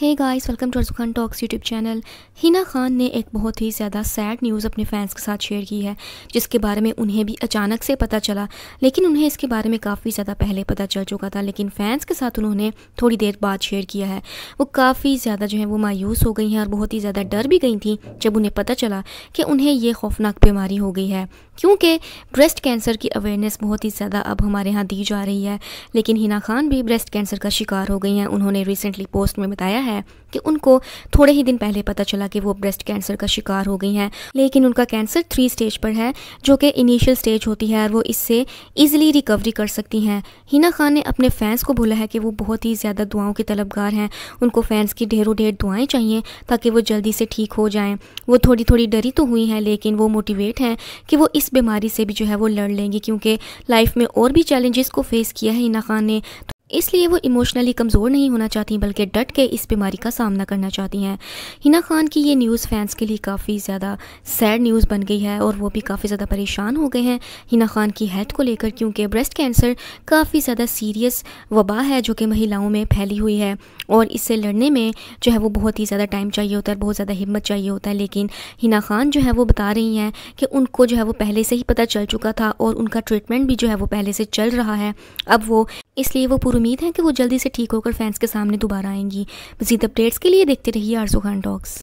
hey guys welcome to Arjukhan talks YouTube channel Hina Khan ने एक बहुत ही ज़्यादा सैड न्यूज़ अपने फैंस के साथ शेयर की है जिसके बारे में उन्हें भी अचानक से पता चला लेकिन उन्हें इसके बारे में काफ़ी ज़्यादा पहले पता चल चुका था लेकिन फैंस के साथ उन्होंने थोड़ी देर बाद शेयर किया है वो काफ़ी ज़्यादा जो है वो मायूस हो गई हैं और बहुत ही ज़्यादा डर भी गई थी जब उन्हें पता चला कि उन्हें ये खौफनाक बीमारी हो गई है क्योंकि ब्रेस्ट कैंसर की अवेयरनेस बहुत ही ज़्यादा अब हमारे यहाँ दी जा रही है लेकिन हिना खान भी ब्रेस्ट कैंसर का शिकार हो गई हैं उन्होंने रिसेंटली पोस्ट में बताया है है कि उनको थोड़े ही दिन पहले पता चला कि वो ब्रेस्ट कैंसर का शिकार हो गई हैं लेकिन उनका कैंसर थ्री स्टेज पर है जो कि इनिशियल स्टेज होती है और वो इससे ईजिली रिकवरी कर सकती हैं हिना खान ने अपने फैंस को बोला है कि वो बहुत ही ज़्यादा दुआओं के तलबगार हैं उनको फैंस की ढेरों ढेर दुआएं चाहिए ताकि वो जल्दी से ठीक हो जाएँ वो थोड़ी थोड़ी डरी तो हुई हैं लेकिन वो मोटिवेट हैं कि वो इस बीमारी से भी जो है वो लड़ लेंगी क्योंकि लाइफ में और भी चैलेंजेस को फेस किया है हिना खान ने इसलिए वो इमोशनली कमज़ोर नहीं होना चाहती बल्कि डट के इस बीमारी का सामना करना चाहती हैं हिना खान की ये न्यूज़ फैंस के लिए काफ़ी ज़्यादा सैड न्यूज़ बन गई है और वो भी काफ़ी ज़्यादा परेशान हो गए हैं हिना खान की हेल्थ को लेकर क्योंकि ब्रेस्ट कैंसर काफ़ी ज़्यादा सीरियस वबा है जो कि महिलाओं में फैली हुई है और इससे लड़ने में जो है वो बहुत ही ज़्यादा टाइम चाहिए होता है बहुत ज़्यादा हिम्मत चाहिए होता है लेकिन हिना खान जो है वो बता रही हैं कि उनको जो है वो पहले से ही पता चल चुका था और उनका ट्रीटमेंट भी जो है वो पहले से चल रहा है अब वो इसलिए वो पूरी उम्मीद है कि वो जल्दी से ठीक होकर फैंस के सामने दोबारा आएंगी मजीद अपडेट्स के लिए देखते रहिए आरजू खान टॉक्स